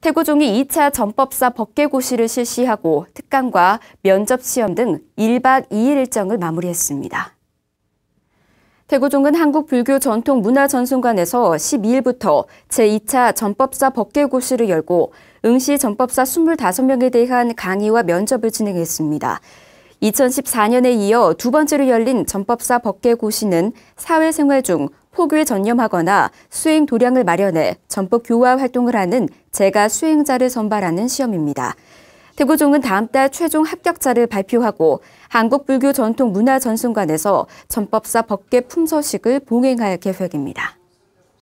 태고종이 2차 전법사 법계고시를 실시하고 특강과 면접시험 등 1박 2일 일정을 마무리했습니다. 태구종은 한국불교전통문화전승관에서 12일부터 제2차 전법사 법개고시를 열고 응시 전법사 25명에 대한 강의와 면접을 진행했습니다. 2014년에 이어 두 번째로 열린 전법사 법계고시는 사회생활 중 포교에 전념하거나 수행 도량을 마련해 전법 교화 활동을 하는 제가 수행자를 선발하는 시험입니다. 태구종은 다음 달 최종 합격자를 발표하고 한국불교 전통문화전승관에서 전법사 법계 품서식을 봉행할 계획입니다.